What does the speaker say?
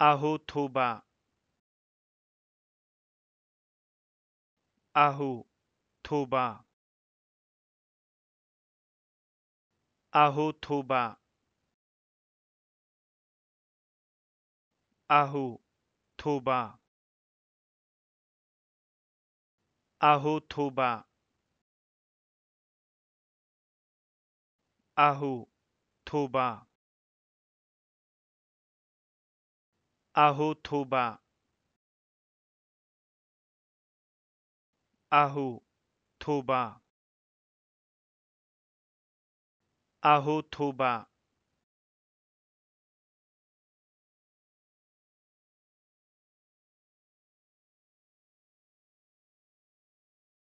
Ahu tuba. Ahu Tuba. Ahu Tuba. Ahu Tuba. Ahu Tuba. Ahu Tuba. Ahu tuba. Ahu tuba. Ahu tuba.